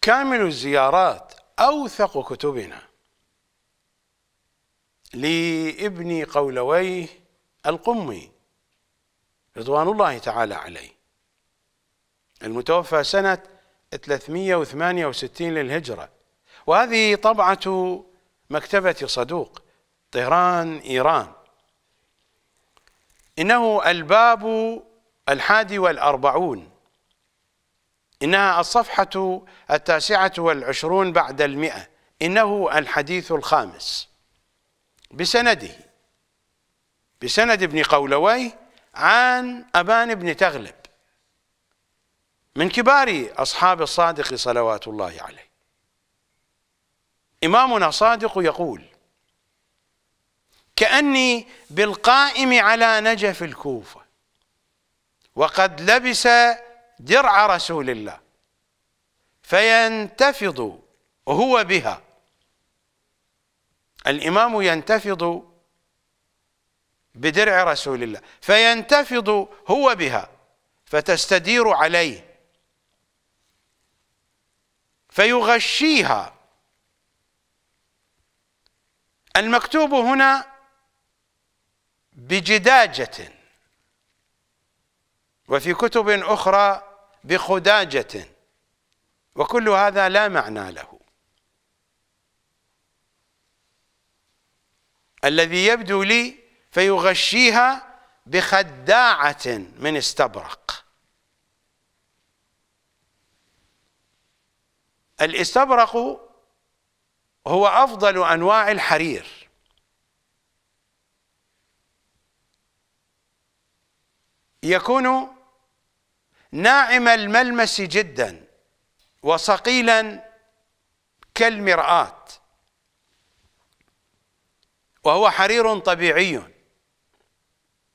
كامل الزيارات أوثق كتبنا لابن قولويه القمي رضوان الله تعالى عليه المتوفى سنة 368 للهجرة وهذه طبعة مكتبة صدوق طهران إيران إنه الباب الحادي والأربعون إنها الصفحة التاسعة والعشرون بعد المئة إنه الحديث الخامس بسنده بسند ابن قولوي عن أبان بن تغلب من كبار أصحاب الصادق صلوات الله عليه إمامنا صادق يقول كأني بالقائم على نجف الكوفة وقد لبس درع رسول الله فينتفض هو بها الإمام ينتفض بدرع رسول الله فينتفض هو بها فتستدير عليه فيغشيها المكتوب هنا بجداجة وفي كتب أخرى بخداجة وكل هذا لا معنى له الذي يبدو لي فيغشيها بخداعة من استبرق الاستبرق هو أفضل أنواع الحرير يكون ناعم الملمس جدا وصقيلا كالمرآة وهو حرير طبيعي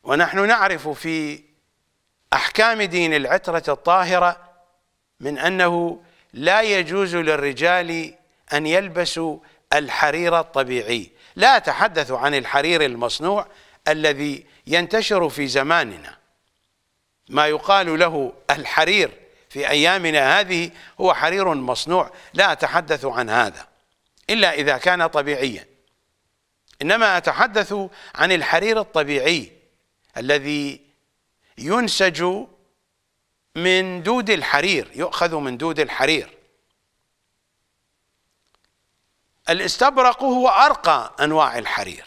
ونحن نعرف في أحكام دين العترة الطاهرة من أنه لا يجوز للرجال أن يلبسوا الحرير الطبيعي لا أتحدث عن الحرير المصنوع الذي ينتشر في زماننا ما يقال له الحرير في أيامنا هذه هو حرير مصنوع لا أتحدث عن هذا إلا إذا كان طبيعيا إنما أتحدث عن الحرير الطبيعي الذي ينسج من دود الحرير يؤخذ من دود الحرير الاستبرق هو أرقى أنواع الحرير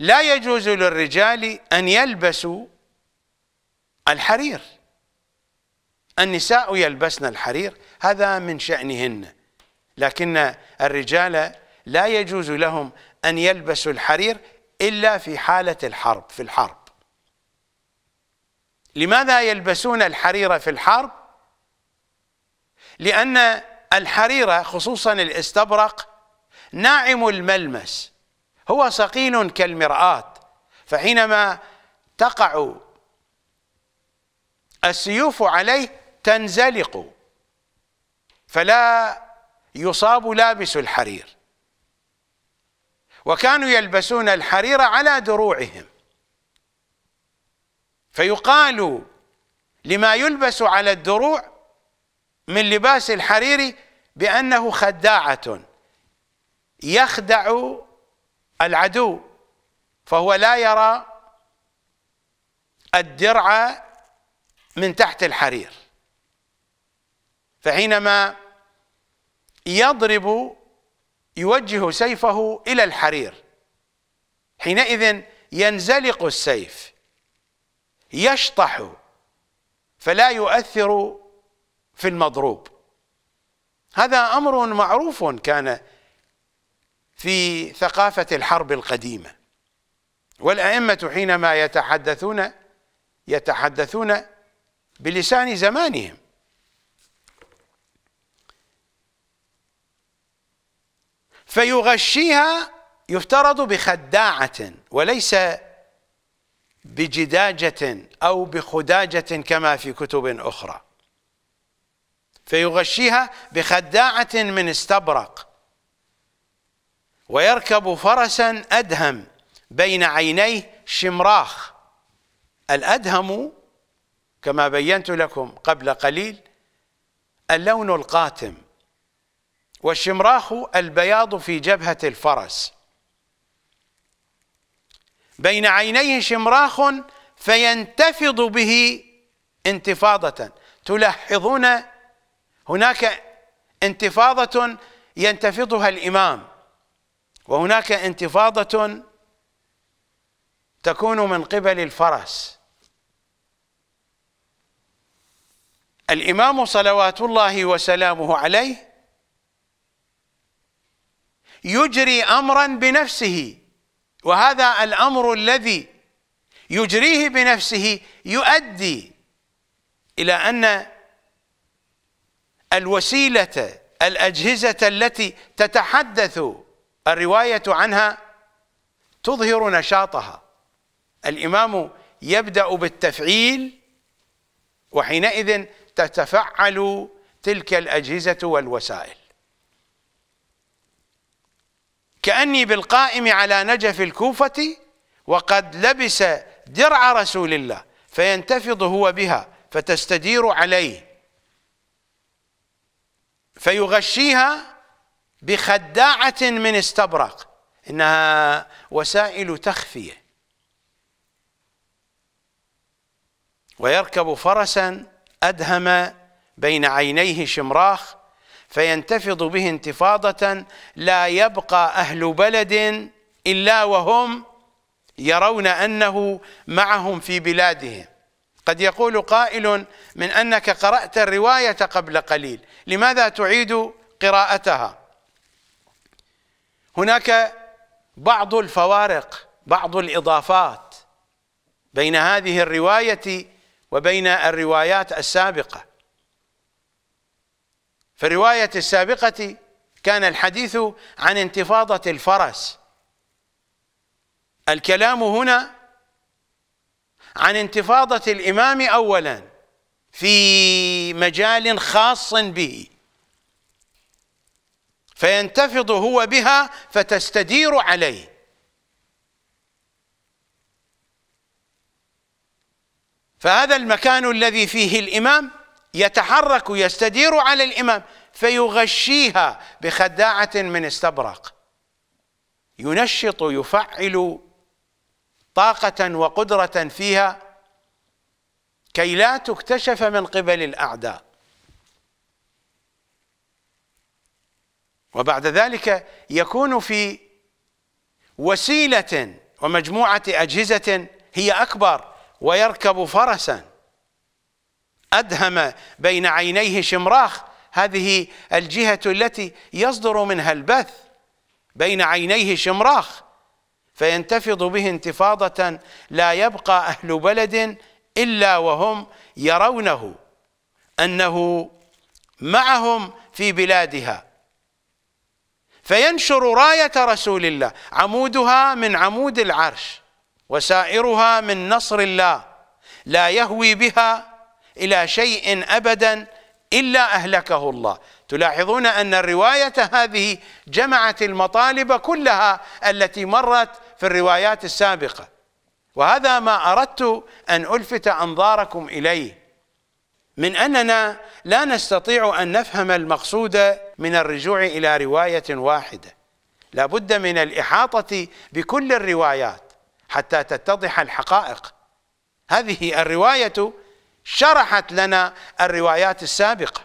لا يجوز للرجال أن يلبسوا الحرير النساء يلبسن الحرير هذا من شأنهن لكن الرجال لا يجوز لهم أن يلبسوا الحرير إلا في حالة الحرب في الحرب لماذا يلبسون الحرير في الحرب لأن الحرير خصوصا الاستبرق ناعم الملمس هو صقيل كالمرآة فحينما تقع السيوف عليه تنزلق فلا يصاب لابس الحرير وكانوا يلبسون الحرير على دروعهم فيقال لما يلبس على الدروع من لباس الحرير بأنه خداعة يخدع العدو فهو لا يرى الدرع من تحت الحرير فحينما يضرب يوجه سيفه الى الحرير حينئذ ينزلق السيف يشطح فلا يؤثر في المضروب هذا امر معروف كان في ثقافة الحرب القديمة والأئمة حينما يتحدثون يتحدثون بلسان زمانهم فيغشيها يفترض بخداعة وليس بجداجة أو بخداجة كما في كتب أخرى فيغشيها بخداعة من استبرق ويركب فرسا أدهم بين عينيه شمراخ الأدهم كما بينت لكم قبل قليل اللون القاتم والشمراخ البياض في جبهة الفرس بين عينيه شمراخ فينتفض به انتفاضة تلاحظون هناك انتفاضة ينتفضها الإمام وهناك انتفاضة تكون من قبل الفرس الإمام صلوات الله وسلامه عليه يجري أمرا بنفسه وهذا الأمر الذي يجريه بنفسه يؤدي إلى أن الوسيلة الأجهزة التي تتحدث الرواية عنها تظهر نشاطها الإمام يبدأ بالتفعيل وحينئذ تتفعل تلك الأجهزة والوسائل كأني بالقائم على نجف الكوفة وقد لبس درع رسول الله فينتفض هو بها فتستدير عليه فيغشيها بخداعة من استبرق إنها وسائل تخفية ويركب فرسا أدهم بين عينيه شمراخ فينتفض به انتفاضة لا يبقى أهل بلد إلا وهم يرون أنه معهم في بلادهم قد يقول قائل من أنك قرأت الرواية قبل قليل لماذا تعيد قراءتها هناك بعض الفوارق بعض الاضافات بين هذه الروايه وبين الروايات السابقه في الروايه السابقه كان الحديث عن انتفاضه الفرس الكلام هنا عن انتفاضه الامام اولا في مجال خاص به فينتفض هو بها فتستدير عليه فهذا المكان الذي فيه الإمام يتحرك يستدير على الإمام فيغشيها بخداعة من استبرق ينشط يفعل طاقة وقدرة فيها كي لا تكتشف من قبل الأعداء وبعد ذلك يكون في وسيلة ومجموعة أجهزة هي أكبر ويركب فرسا أدهم بين عينيه شمراخ هذه الجهة التي يصدر منها البث بين عينيه شمراخ فينتفض به انتفاضة لا يبقى أهل بلد إلا وهم يرونه أنه معهم في بلادها فينشر راية رسول الله عمودها من عمود العرش وسائرها من نصر الله لا يهوي بها إلى شيء أبدا إلا أهلكه الله تلاحظون أن الرواية هذه جمعت المطالب كلها التي مرت في الروايات السابقة وهذا ما أردت أن ألفت أنظاركم إليه من أننا لا نستطيع أن نفهم المقصود من الرجوع إلى رواية واحدة لا بد من الإحاطة بكل الروايات حتى تتضح الحقائق هذه الرواية شرحت لنا الروايات السابقة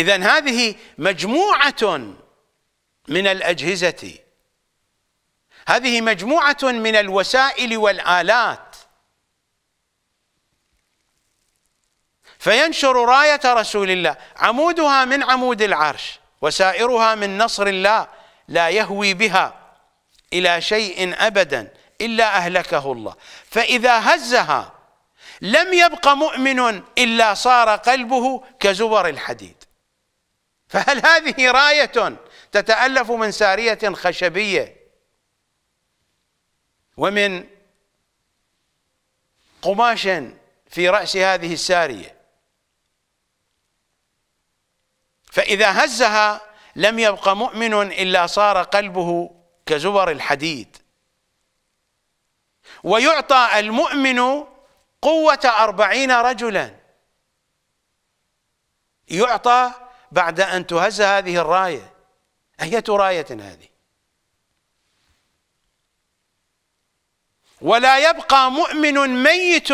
إذا هذه مجموعة من الأجهزة هذه مجموعة من الوسائل والآلات فينشر راية رسول الله عمودها من عمود العرش وسائرها من نصر الله لا يهوي بها إلى شيء أبدا إلا أهلكه الله فإذا هزها لم يبق مؤمن إلا صار قلبه كزبر الحديد فهل هذه راية تتألف من سارية خشبية ومن قماش في رأس هذه السارية فإذا هزها لم يبقى مؤمن إلا صار قلبه كزبر الحديد ويعطى المؤمن قوة أربعين رجلا يعطى بعد أن تهز هذه الراية أية راية هذه ولا يبقى مؤمن ميت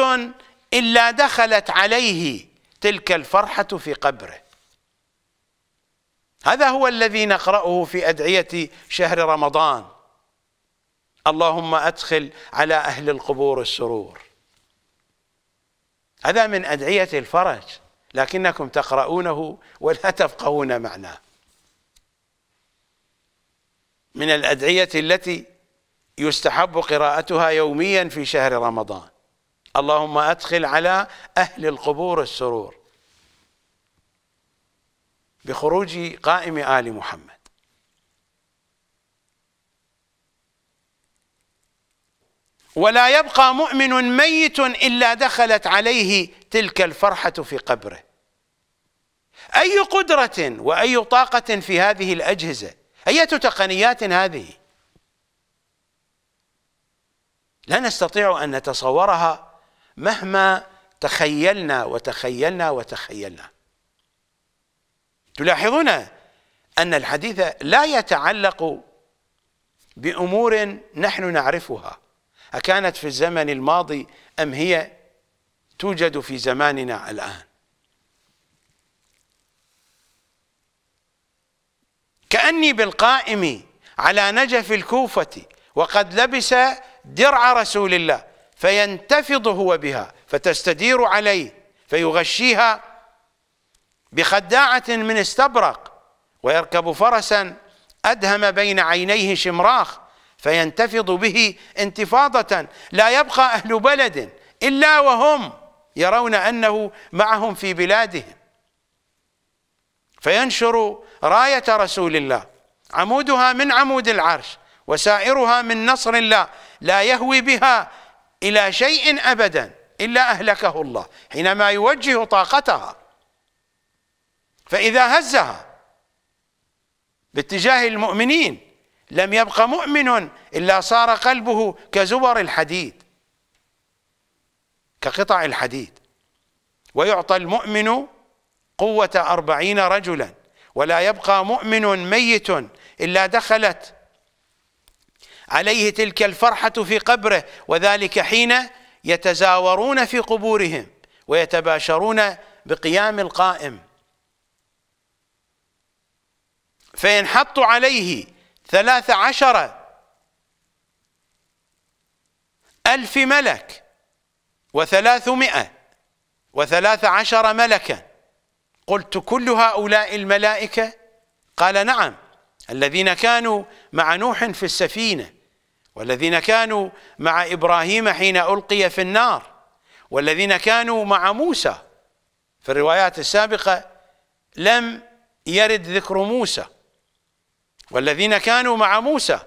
إلا دخلت عليه تلك الفرحة في قبره هذا هو الذي نقرأه في أدعية شهر رمضان اللهم أدخل على أهل القبور السرور هذا من أدعية الفرج لكنكم تقرؤونه ولا تفقهون معناه من الأدعية التي يستحب قراءتها يوميا في شهر رمضان اللهم أدخل على أهل القبور السرور بخروج قائم آل محمد ولا يبقى مؤمن ميت إلا دخلت عليه تلك الفرحة في قبره أي قدرة وأي طاقة في هذه الأجهزة أية تقنيات هذه لا نستطيع أن نتصورها مهما تخيلنا وتخيلنا وتخيلنا تلاحظون أن الحديث لا يتعلق بأمور نحن نعرفها أكانت في الزمن الماضي أم هي توجد في زماننا الآن كأني بالقائم على نجف الكوفة وقد لبس درع رسول الله فينتفض هو بها فتستدير عليه فيغشيها بخداعة من استبرق ويركب فرسا أدهم بين عينيه شمراخ فينتفض به انتفاضة لا يبقى أهل بلد إلا وهم يرون أنه معهم في بلادهم فينشر راية رسول الله عمودها من عمود العرش وسائرها من نصر الله لا يهوي بها إلى شيء أبدا إلا أهلكه الله حينما يوجه طاقتها فإذا هزها باتجاه المؤمنين لم يبق مؤمن إلا صار قلبه كزبر الحديد كقطع الحديد ويعطى المؤمن قوة أربعين رجلا ولا يبقى مؤمن ميت إلا دخلت عليه تلك الفرحة في قبره وذلك حين يتزاورون في قبورهم ويتباشرون بقيام القائم فينحط عليه ثلاث عشر ألف ملك وثلاثمائة وثلاث عشر ملكا قلت كل هؤلاء الملائكة قال نعم الذين كانوا مع نوح في السفينة والذين كانوا مع إبراهيم حين ألقي في النار والذين كانوا مع موسى في الروايات السابقة لم يرد ذكر موسى والذين كانوا مع موسى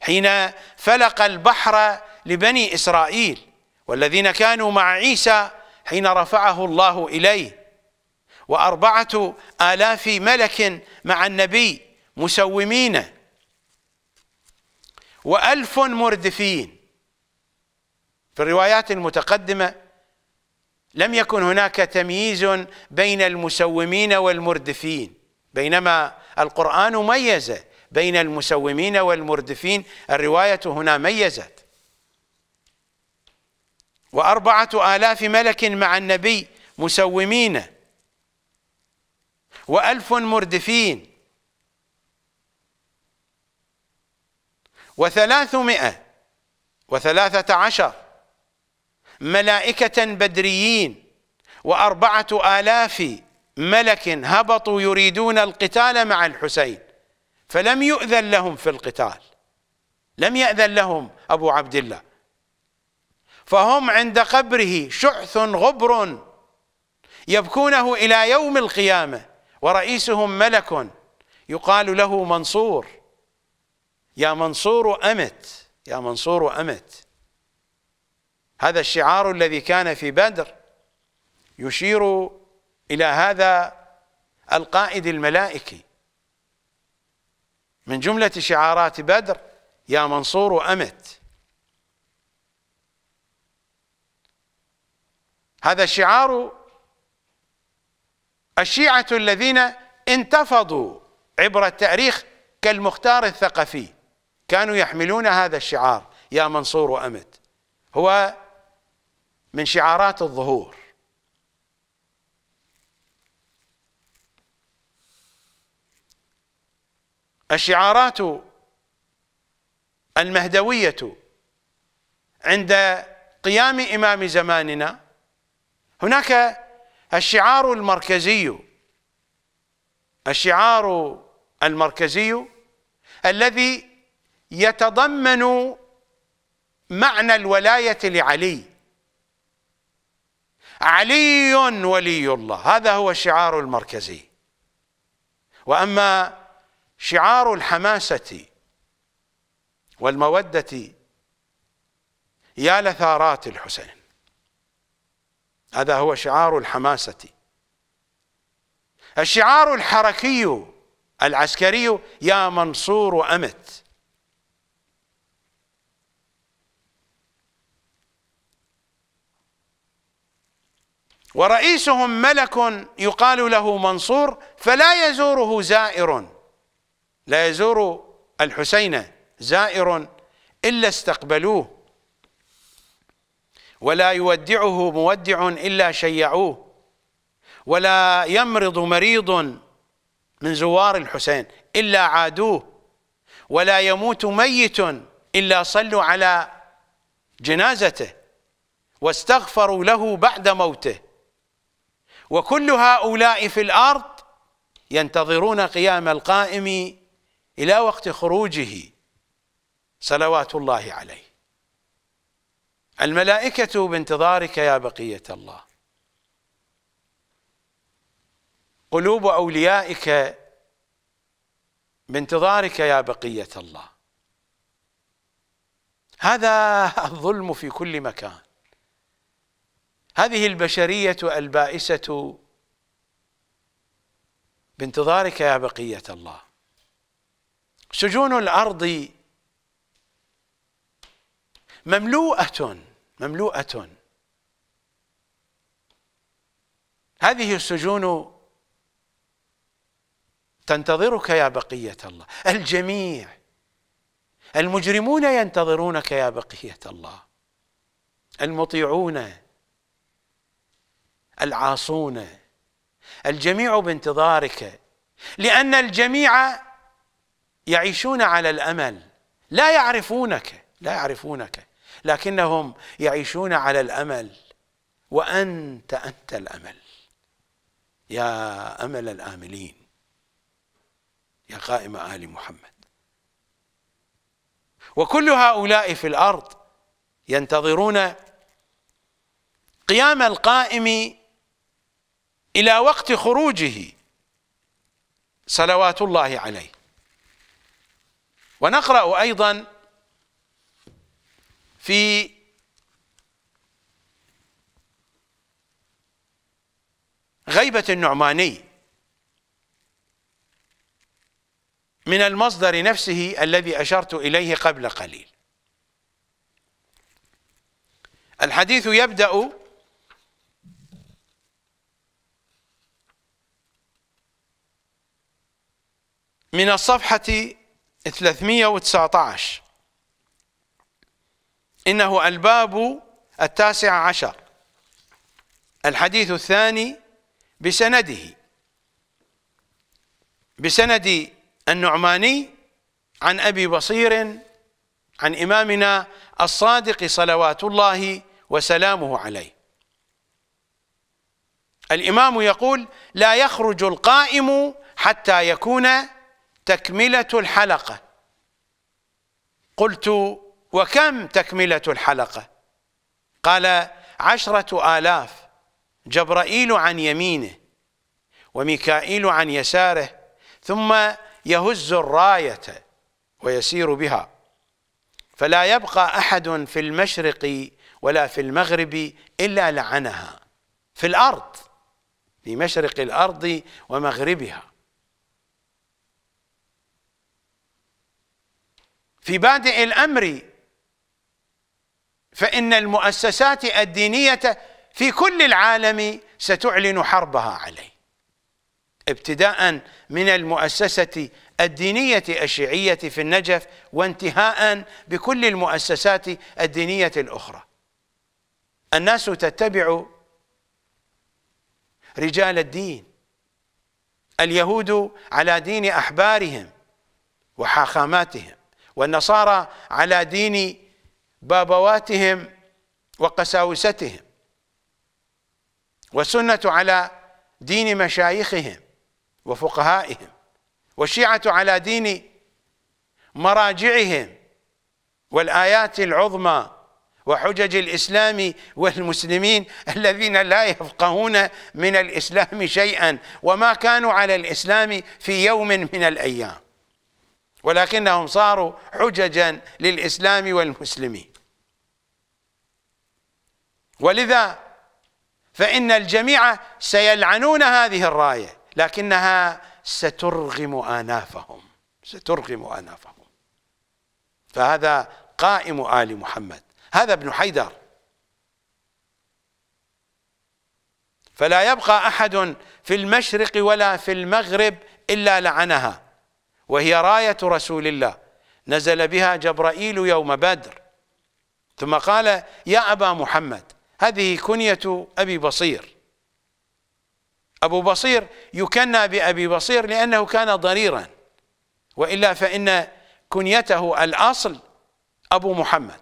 حين فلق البحر لبني إسرائيل والذين كانوا مع عيسى حين رفعه الله إليه وأربعة آلاف ملك مع النبي مسومين وألف مردفين في الروايات المتقدمة لم يكن هناك تمييز بين المسومين والمردفين بينما القرآن ميز بين المسومين والمردفين الرواية هنا ميزت وأربعة آلاف ملك مع النبي مسومين وألف مردفين وثلاثمائة وثلاثة عشر ملائكة بدريين وأربعة آلاف ملك هبطوا يريدون القتال مع الحسين فلم يؤذن لهم في القتال لم يأذن لهم أبو عبد الله فهم عند قبره شعث غبر يبكونه إلى يوم القيامة ورئيسهم ملك يقال له منصور يا منصور أمت يا منصور أمت هذا الشعار الذي كان في بدر يشير إلى هذا القائد الملائكي من جملة شعارات بدر يا منصور أمت هذا الشعار الشيعة الذين انتفضوا عبر التاريخ كالمختار الثقفي كانوا يحملون هذا الشعار يا منصور أمت هو من شعارات الظهور الشعارات المهدوية عند قيام إمام زماننا هناك الشعار المركزي الشعار المركزي الذي يتضمن معنى الولاية لعلي علي ولي الله هذا هو الشعار المركزي وأما شعار الحماسة والمودة يا لثارات الحسين هذا هو شعار الحماسة الشعار الحركي العسكري يا منصور أمت ورئيسهم ملك يقال له منصور فلا يزوره زائر لا يزور الحسين زائر إلا استقبلوه ولا يودعه مودع إلا شيعوه ولا يمرض مريض من زوار الحسين إلا عادوه ولا يموت ميت إلا صلوا على جنازته واستغفروا له بعد موته وكل هؤلاء في الأرض ينتظرون قيام القائم إلى وقت خروجه صلوات الله عليه الملائكة بانتظارك يا بقية الله قلوب أوليائك بانتظارك يا بقية الله هذا الظلم في كل مكان هذه البشرية البائسة بانتظارك يا بقية الله سجون الارض مملوءه مملوءه هذه السجون تنتظرك يا بقيه الله الجميع المجرمون ينتظرونك يا بقيه الله المطيعون العاصون الجميع بانتظارك لان الجميع يعيشون على الامل لا يعرفونك لا يعرفونك لكنهم يعيشون على الامل وانت انت الامل يا امل الاملين يا قائم ال محمد وكل هؤلاء في الارض ينتظرون قيام القائم الى وقت خروجه صلوات الله عليه ونقرأ أيضا في غيبة النعماني من المصدر نفسه الذي أشرت إليه قبل قليل الحديث يبدأ من الصفحة 319 إنه الباب التاسع عشر الحديث الثاني بسنده بسند النعماني عن أبي بصير عن إمامنا الصادق صلوات الله وسلامه عليه الإمام يقول لا يخرج القائم حتى يكون تكملة الحلقة قلت وكم تكملة الحلقة قال عشرة آلاف جبرائيل عن يمينه وميكائيل عن يساره ثم يهز الراية ويسير بها فلا يبقى أحد في المشرق ولا في المغرب إلا لعنها في الأرض في مشرق الأرض ومغربها في بادئ الأمر فإن المؤسسات الدينية في كل العالم ستعلن حربها عليه ابتداء من المؤسسة الدينية الشيعية في النجف وانتهاء بكل المؤسسات الدينية الأخرى الناس تتبع رجال الدين اليهود على دين أحبارهم وحاخاماتهم والنصارى على دين بابواتهم وقساوستهم والسنة على دين مشايخهم وفقهائهم والشيعة على دين مراجعهم والآيات العظمى وحجج الإسلام والمسلمين الذين لا يفقهون من الإسلام شيئا وما كانوا على الإسلام في يوم من الأيام ولكنهم صاروا حججا للإسلام والمسلمين ولذا فإن الجميع سيلعنون هذه الراية لكنها سترغم آنافهم سترغم آنافهم فهذا قائم آل محمد هذا ابن حيدر فلا يبقى أحد في المشرق ولا في المغرب إلا لعنها وهي راية رسول الله نزل بها جبرائيل يوم بدر ثم قال يا أبا محمد هذه كنية أبي بصير أبو بصير يكنى بأبي بصير لأنه كان ضريرا وإلا فإن كنيته الأصل أبو محمد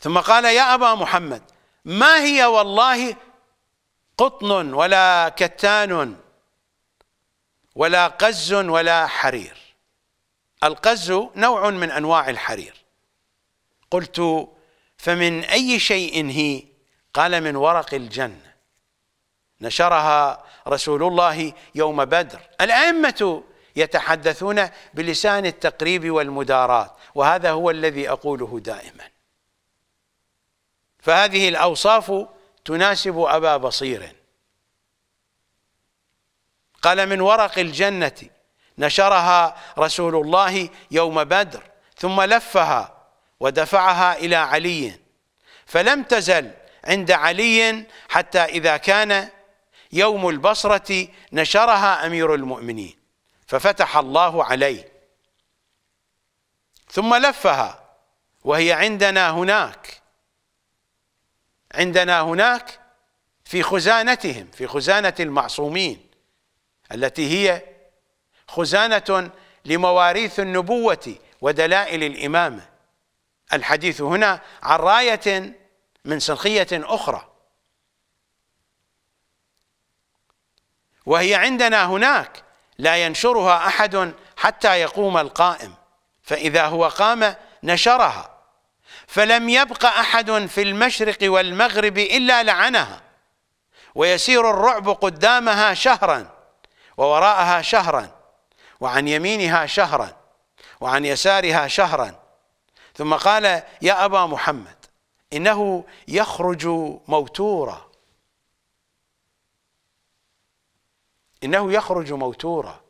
ثم قال يا أبا محمد ما هي والله قطن ولا كتان ولا قز ولا حرير القز نوع من أنواع الحرير قلت فمن أي شيء هي قال من ورق الجنة نشرها رسول الله يوم بدر الأئمة يتحدثون بلسان التقريب والمدارات وهذا هو الذي أقوله دائما فهذه الأوصاف تناسب أبا بصير قال من ورق الجنة نشرها رسول الله يوم بدر ثم لفها ودفعها إلى علي فلم تزل عند علي حتى إذا كان يوم البصرة نشرها أمير المؤمنين ففتح الله عليه ثم لفها وهي عندنا هناك عندنا هناك في خزانتهم في خزانة المعصومين التي هي خزانة لمواريث النبوة ودلائل الإمامة الحديث هنا عن راية من سنخية أخرى وهي عندنا هناك لا ينشرها أحد حتى يقوم القائم فإذا هو قام نشرها فلم يبق أحد في المشرق والمغرب إلا لعنها ويسير الرعب قدامها شهراً ووراءها شهرا وعن يمينها شهرا وعن يسارها شهرا ثم قال يا أبا محمد إنه يخرج موتورا إنه يخرج موتورا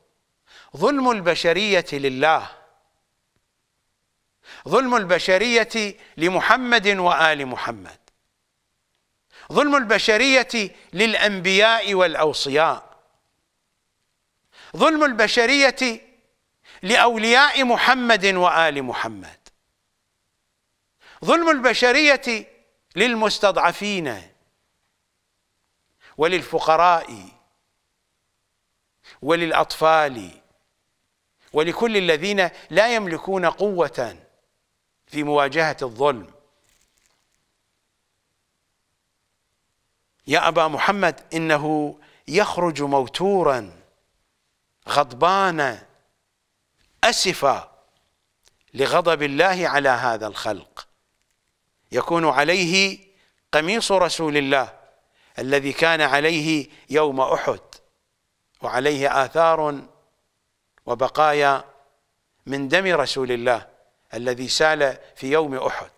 ظلم البشرية لله ظلم البشرية لمحمد وآل محمد ظلم البشرية للأنبياء والأوصياء ظلم البشرية لأولياء محمد وآل محمد ظلم البشرية للمستضعفين وللفقراء وللأطفال ولكل الذين لا يملكون قوة في مواجهة الظلم يا أبا محمد إنه يخرج موتوراً غضبانه اسفه لغضب الله على هذا الخلق يكون عليه قميص رسول الله الذي كان عليه يوم احد وعليه اثار وبقايا من دم رسول الله الذي سال في يوم احد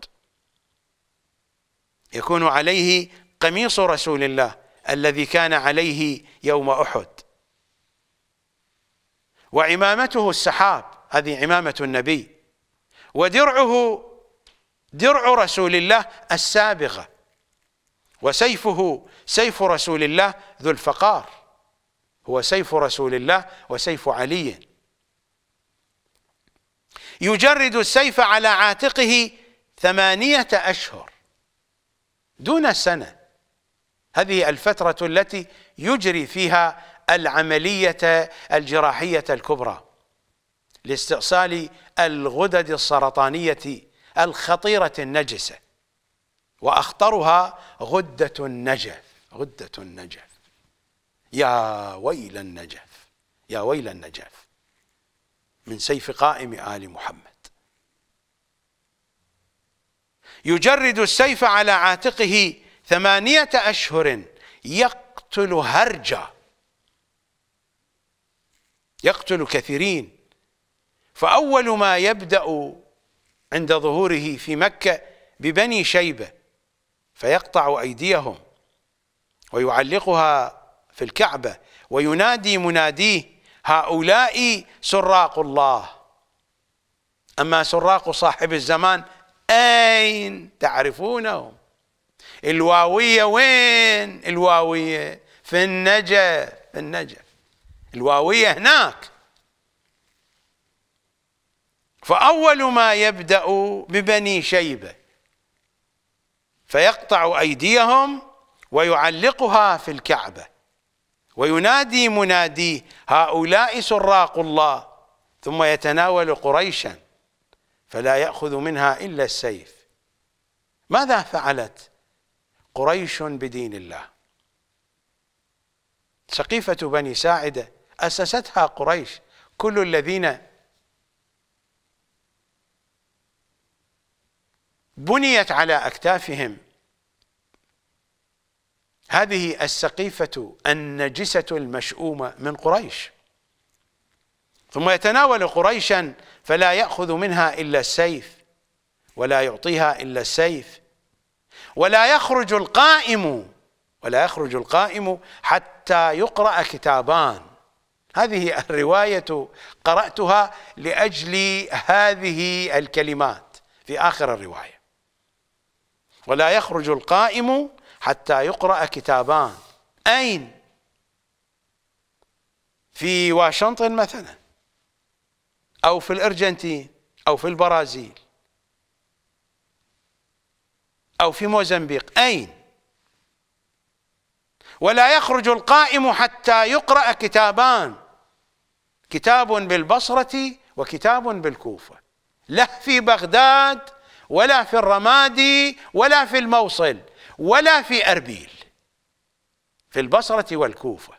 يكون عليه قميص رسول الله الذي كان عليه يوم احد وعمامته السحاب هذه عمامة النبي ودرعه درع رسول الله السابغة وسيفه سيف رسول الله ذو الفقار هو سيف رسول الله وسيف علي يجرد السيف على عاتقه ثمانية أشهر دون سنة هذه الفترة التي يجري فيها العملية الجراحية الكبرى لاستئصال الغدد السرطانية الخطيرة النجسة وأخطرها غدة النجف غدة النجف يا ويل النجف يا ويل النجف من سيف قائم آل محمد يجرد السيف على عاتقه ثمانية أشهر يقتل هرجا يقتل كثيرين فأول ما يبدأ عند ظهوره في مكة ببني شيبة فيقطع أيديهم ويعلقها في الكعبة وينادي مناديه هؤلاء سراق الله أما سراق صاحب الزمان أين تعرفونهم الواوية وين الواوية في النجف في النجف الواوية هناك فأول ما يبدأ ببني شيبة فيقطع أيديهم ويعلقها في الكعبة وينادي مناديه هؤلاء سراق الله ثم يتناول قريشا فلا يأخذ منها إلا السيف ماذا فعلت قريش بدين الله سقيفة بني ساعده أسستها قريش كل الذين بنيت على أكتافهم هذه السقيفة النجسة المشؤومة من قريش ثم يتناول قريشا فلا يأخذ منها إلا السيف ولا يعطيها إلا السيف ولا يخرج القائم ولا يخرج القائم حتى يقرأ كتابان هذه الرواية قرأتها لأجل هذه الكلمات في آخر الرواية ولا يخرج القائم حتى يقرأ كتابان أين في واشنطن مثلا أو في الأرجنتين أو في البرازيل أو في موزمبيق أين ولا يخرج القائم حتى يقرأ كتابان كتاب بالبصرة وكتاب بالكوفة لا في بغداد ولا في الرمادي ولا في الموصل ولا في أربيل في البصرة والكوفة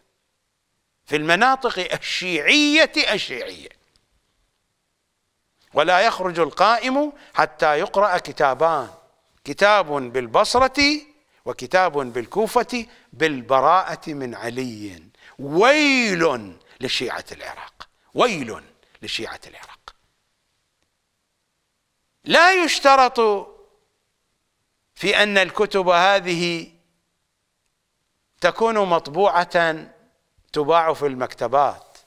في المناطق الشيعية الشيعية ولا يخرج القائم حتى يقرأ كتابان كتاب بالبصرة وكتاب بالكوفة بالبراءة من علي ويل لشيعة العراق ويل لشيعة العراق لا يشترط في أن الكتب هذه تكون مطبوعة تباع في المكتبات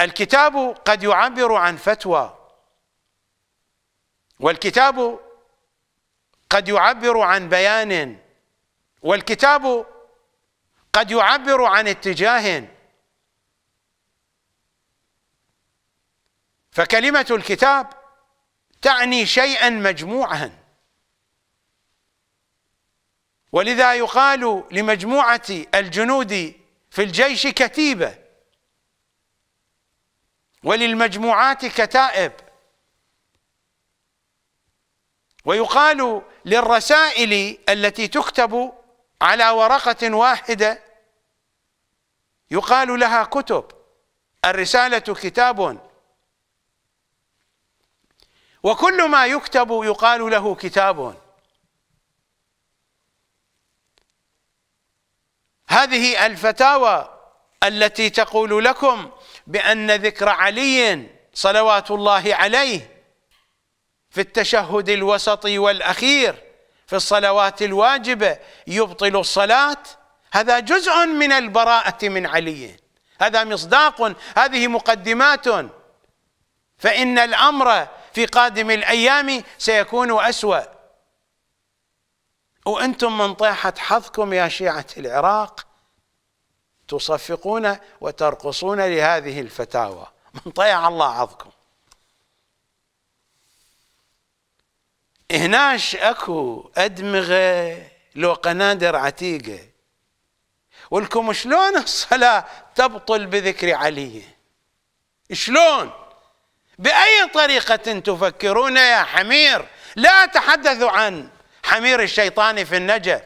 الكتاب قد يعبر عن فتوى والكتاب قد يعبر عن بيان والكتاب قد يعبر عن اتجاه فكلمة الكتاب تعني شيئا مجموعا ولذا يقال لمجموعة الجنود في الجيش كتيبة وللمجموعات كتائب ويقال للرسائل التي تكتب على ورقة واحدة يقال لها كتب الرسالة كتاب وكل ما يكتب يقال له كتاب هذه الفتاوى التي تقول لكم بأن ذكر علي صلوات الله عليه في التشهد الوسطي والأخير في الصلوات الواجبة يبطل الصلاة هذا جزء من البراءة من علي هذا مصداق هذه مقدمات فإن الأمر في قادم الأيام سيكون أسوأ وأنتم من طيحة حظكم يا شيعة العراق تصفقون وترقصون لهذه الفتاوى من طيع الله عظكم هناش اكو ادمغه لو قنادر عتيقه ولكم شلون الصلاة تبطل بذكر علي شلون بأي طريقة تفكرون يا حمير لا أتحدث عن حمير الشيطان في النجف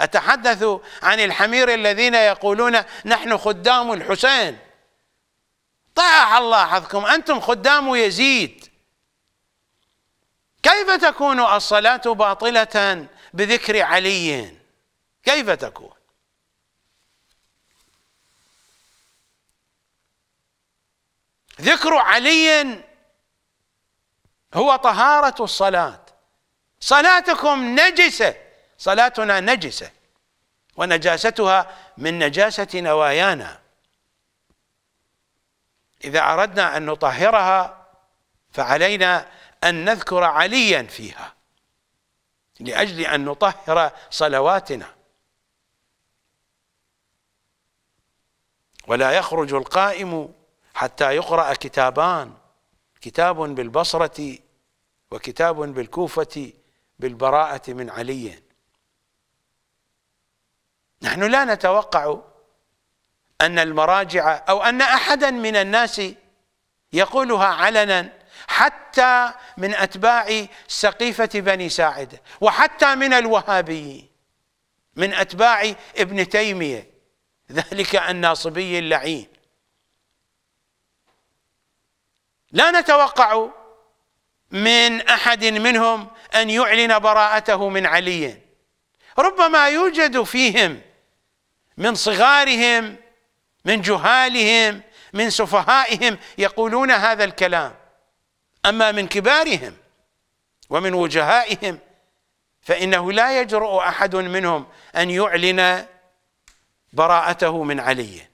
أتحدث عن الحمير الذين يقولون نحن خدام الحسين طاح الله حظكم أنتم خدام يزيد كيف تكون الصلاة باطلة بذكر علي كيف تكون ذكر علي هو طهارة الصلاة صلاتكم نجسة صلاتنا نجسة ونجاستها من نجاسة نوايانا إذا أردنا أن نطهرها فعلينا أن نذكر عليا فيها لأجل أن نطهر صلواتنا ولا يخرج القائم حتى يقرأ كتابان كتاب بالبصرة وكتاب بالكوفة بالبراءة من علي نحن لا نتوقع أن المراجع أو أن أحدا من الناس يقولها علنا حتى من أتباع سقيفة بني ساعدة وحتى من الوهابيين من أتباع ابن تيمية ذلك الناصبي اللعين لا نتوقع من احد منهم ان يعلن براءته من علي ربما يوجد فيهم من صغارهم من جهالهم من سفهائهم يقولون هذا الكلام اما من كبارهم ومن وجهائهم فانه لا يجرؤ احد منهم ان يعلن براءته من علي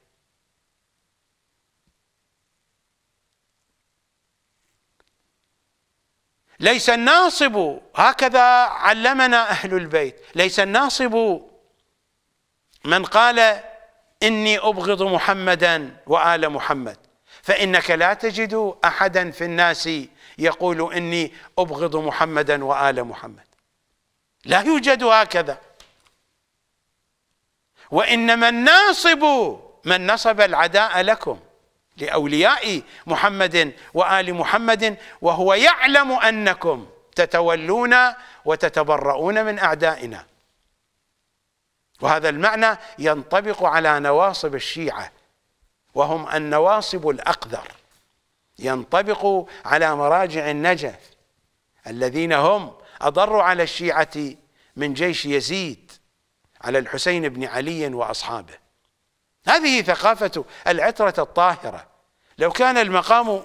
ليس الناصب هكذا علمنا أهل البيت ليس الناصب من قال إني أبغض محمدا وآل محمد فإنك لا تجد أحدا في الناس يقول إني أبغض محمدا وآل محمد لا يوجد هكذا وإنما الناصب من نصب العداء لكم لأولياء محمد وآل محمد وهو يعلم أنكم تتولون وتتبرؤون من أعدائنا وهذا المعنى ينطبق على نواصب الشيعة وهم النواصب الأقذر ينطبق على مراجع النجف الذين هم أضروا على الشيعة من جيش يزيد على الحسين بن علي وأصحابه هذه ثقافة العترة الطاهرة لو كان المقام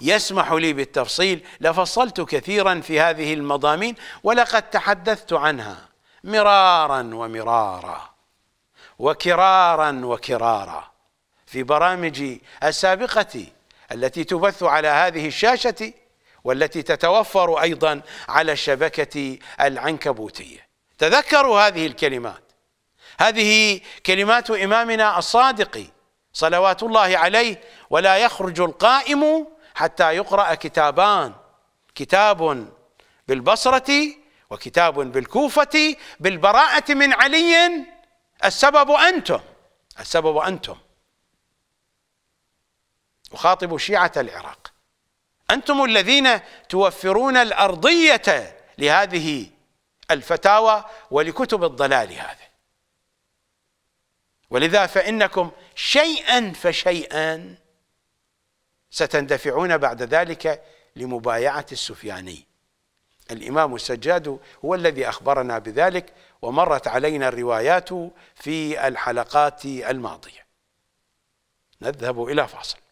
يسمح لي بالتفصيل لفصلت كثيرا في هذه المضامين ولقد تحدثت عنها مرارا ومرارا وكرارا وكرارا في برامجي السابقة التي تبث على هذه الشاشة والتي تتوفر أيضا على الشبكة العنكبوتية تذكروا هذه الكلمات هذه كلمات إمامنا الصادق صلوات الله عليه ولا يخرج القائم حتى يقرأ كتابان كتاب بالبصرة وكتاب بالكوفة بالبراءة من علي السبب أنتم السبب أنتم أخاطب شيعة العراق أنتم الذين توفرون الأرضية لهذه الفتاوى ولكتب الضلال هذه ولذا فإنكم شيئا فشيئا ستندفعون بعد ذلك لمبايعة السفياني الإمام السجاد هو الذي أخبرنا بذلك ومرت علينا الروايات في الحلقات الماضية نذهب إلى فاصل